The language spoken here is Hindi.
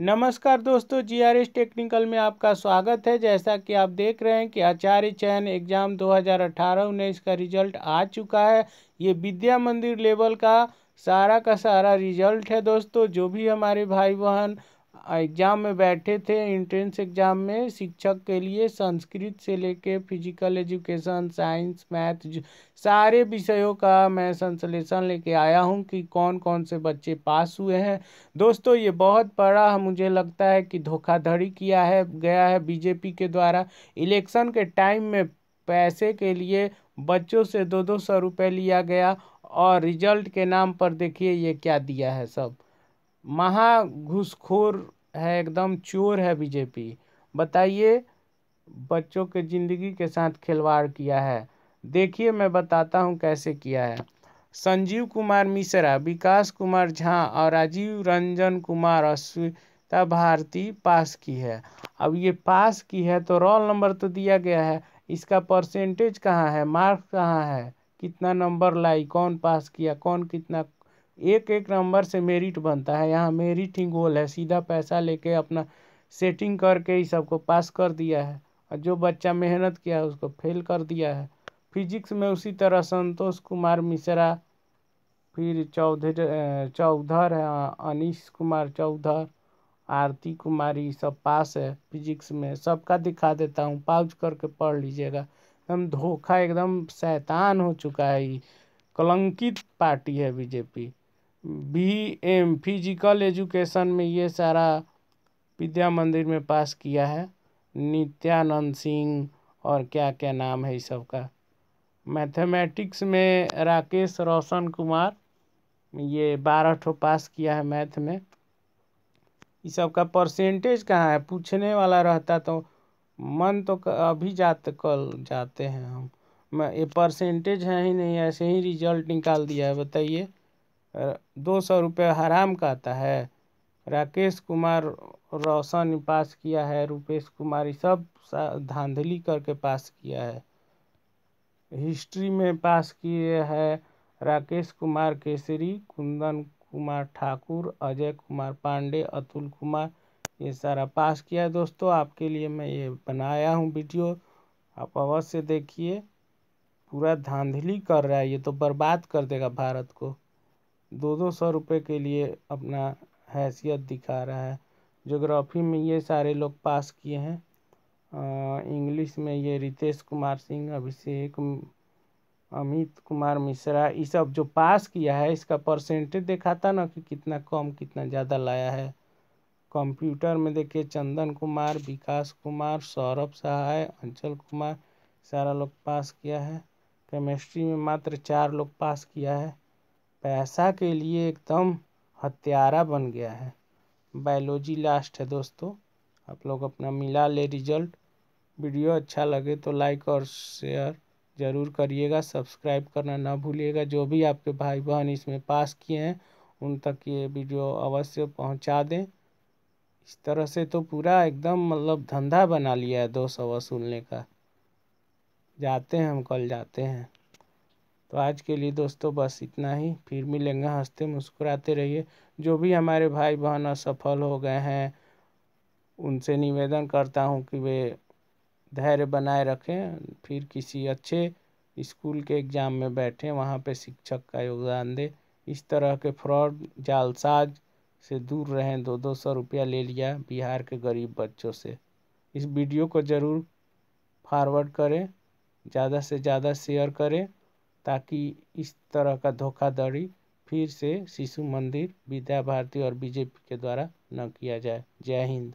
नमस्कार दोस्तों जीआरएस टेक्निकल में आपका स्वागत है जैसा कि आप देख रहे हैं कि आचार्य चयन एग्ज़ाम 2018 उन्नीस का रिजल्ट आ चुका है ये विद्या मंदिर लेवल का सारा का सारा रिजल्ट है दोस्तों जो भी हमारे भाई बहन एग्ज़ाम में बैठे थे इंट्रेंस एग्ज़ाम में शिक्षक के लिए संस्कृत से लेके फिजिकल एजुकेशन साइंस मैथ सारे विषयों का मैं संश्लेषण लेके आया हूँ कि कौन कौन से बच्चे पास हुए हैं दोस्तों ये बहुत बड़ा मुझे लगता है कि धोखाधड़ी किया है गया है बीजेपी के द्वारा इलेक्शन के टाइम में पैसे के लिए बच्चों से दो दो सौ रुपये लिया गया और रिजल्ट के नाम पर देखिए ये क्या दिया है सब महा घुसखोर है एकदम चोर है बीजेपी बताइए बच्चों के ज़िंदगी के साथ खिलवाड़ किया है देखिए मैं बताता हूँ कैसे किया है संजीव कुमार मिश्रा विकास कुमार झा और राजीव रंजन कुमार अश्विता भारती पास की है अब ये पास की है तो रोल नंबर तो दिया गया है इसका परसेंटेज कहाँ है मार्क्स कहाँ है कितना नंबर लाई कौन पास किया कौन कितना एक एक नंबर से मेरिट बनता है यहाँ मेरिट ही गोल है सीधा पैसा लेके अपना सेटिंग करके ही सबको पास कर दिया है और जो बच्चा मेहनत किया है उसको फेल कर दिया है फिजिक्स में उसी तरह संतोष कुमार मिश्रा फिर चौधरी चौधर है अनिश कुमार चौधर आरती कुमारी सब पास है फिजिक्स में सबका दिखा देता हूँ पाउच करके पढ़ लीजिएगा एकदम धोखा एकदम शैतान हो चुका है कलंकित पार्टी है BJP B M physical education में ये सारा विद्या मंदिर में पास किया है नित्यानंद सिंह और क्या क्या नाम है इस सब का मैथमेटिक्स में राकेश रोशन कुमार ये बारह ठो पास किया है मैथ में इस सब का परसेंटेज कहाँ है पूछने वाला रहता तो मन तो अभी जाते कल जाते हैं हम ये परसेंटेज है ही नहीं ऐसे ही रिजल्ट निकाल दिया है बताइए दो सौ रुपये हराम का आता है राकेश कुमार रौशन पास किया है रुपेश कुमार ये सब धांधली करके पास किया है हिस्ट्री में पास किए है राकेश कुमार केसरी कुंदन कुमार ठाकुर अजय कुमार पांडे अतुल कुमार ये सारा पास किया है दोस्तों आपके लिए मैं ये बनाया हूँ वीडियो आप अवश्य देखिए पूरा धांधली कर रहा है ये तो बर्बाद कर देगा भारत को दो दो सौ रुपये के लिए अपना हैसियत दिखा रहा है जोग्राफ़ी में ये सारे लोग पास किए हैं इंग्लिश में ये रितेश कुमार सिंह अभिषेक अमित कुमार मिश्रा ये सब जो पास किया है इसका परसेंटेज दिखाता ना कि कितना कम कितना ज़्यादा लाया है कंप्यूटर में देखिए चंदन कुमार विकास कुमार सौरभ सहाय अंचल कुमार सारा लोग पास किया है केमिस्ट्री में मात्र चार लोग पास किया है पैसा के लिए एकदम हत्यारा बन गया है बायोलॉजी लास्ट है दोस्तों आप लोग अपना मिला ले रिजल्ट वीडियो अच्छा लगे तो लाइक और शेयर ज़रूर करिएगा सब्सक्राइब करना ना भूलिएगा जो भी आपके भाई बहन इसमें पास किए हैं उन तक ये वीडियो अवश्य पहुंचा दें इस तरह से तो पूरा एकदम मतलब धंधा बना लिया है दो सौ वसूलने का जाते हैं हम कल जाते हैं तो आज के लिए दोस्तों बस इतना ही फिर मिलेंगे हंसते मुस्कुराते रहिए जो भी हमारे भाई बहन असफल हो गए हैं उनसे निवेदन करता हूँ कि वे धैर्य बनाए रखें फिर किसी अच्छे स्कूल के एग्ज़ाम में बैठें वहाँ पे शिक्षक का योगदान दें इस तरह के फ्रॉड जालसाज से दूर रहें दो दो सौ रुपया ले लिया बिहार के गरीब बच्चों से इस वीडियो को ज़रूर फॉरवर्ड करें ज़्यादा से ज़्यादा शेयर करें ताकि इस तरह का धोखाधड़ी फिर से शिशु मंदिर विद्या भारती और बीजेपी के द्वारा न किया जाए जय हिंद